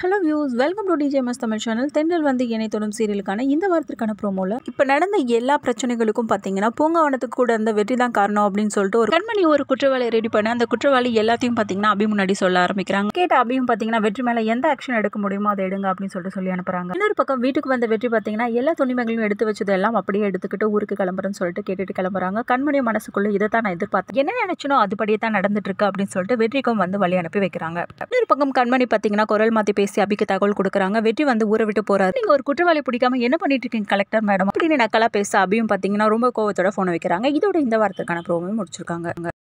hello views welcome to DJ mass Tamil channel தென்றல் வந்து இணை தொடும் சீரியலுக்கான இந்த வாரத்திற்கான ப்ரோமோவில் இப்போ நடந்த எல்லா பிரச்சனைகளுக்கும் பார்த்தீங்கன்னா பூங்காவனத்துக்கு கூட இருந்த வெற்றி தான் காரணம் அப்படின்னு சொல்லிட்டு ஒரு கண்மணி ஒரு குற்றவாளியை ரெடி பண்ண அந்த குற்றவாளி எல்லாத்தையும் பார்த்தீங்கன்னா அபி முன்னாடி சொல்ல ஆரம்பிக்கிறாங்க கேட்ட அபியும் பார்த்தீங்கன்னா வெற்றி மேலே எந்த ஆக்ஷன் எடுக்க முடியுமோ அதை எடுங்க அப்படின்னு சொல்லிட்டு சொல்லி அனுப்புறாங்க இன்னொரு பக்கம் வீட்டுக்கு வந்த வெற்றி பார்த்தீங்கன்னா எல்லா துணிமகளையும் எடுத்து வச்சது எல்லாம் அப்படியே எடுத்துக்கிட்டு ஊருக்கு கிளம்புறேன்னு சொல்லிட்டு கேட்டுட்டு கிளம்புறாங்க கண்மணி மனசுக்குள்ள இதை தான் நான் எதிர்பார்த்தேன் என்ன நினைச்சனோ அதுபடியே தான் நடந்துட்டு இருக்கு அப்படின்னு சொல்லிட்டு வெற்றிக்கும் வந்து வழி அனுப்பி வைக்கிறாங்க இன்னொரு பக்கம் கண்மணி பார்த்தீங்கன்னா குரல் மாற்றி பேசி அபிக்கு தகவல் கொடுக்குறாங்க வெற்றி வந்து ஊரை விட்டு போறாரு நீங்க ஒரு குற்றவாளி பிடிக்காம என்ன பண்ணிட்டு இருக்கீங்க கலெக்டர் மேடம் அப்படின்னு நக்கலா பேச அபியும் பாத்தீங்கன்னா ரொம்ப கோவத்தோட போன வைக்கிறாங்க இதோட இந்த வாரத்துக்கான ப்ரோமே முடிச்சிருக்காங்க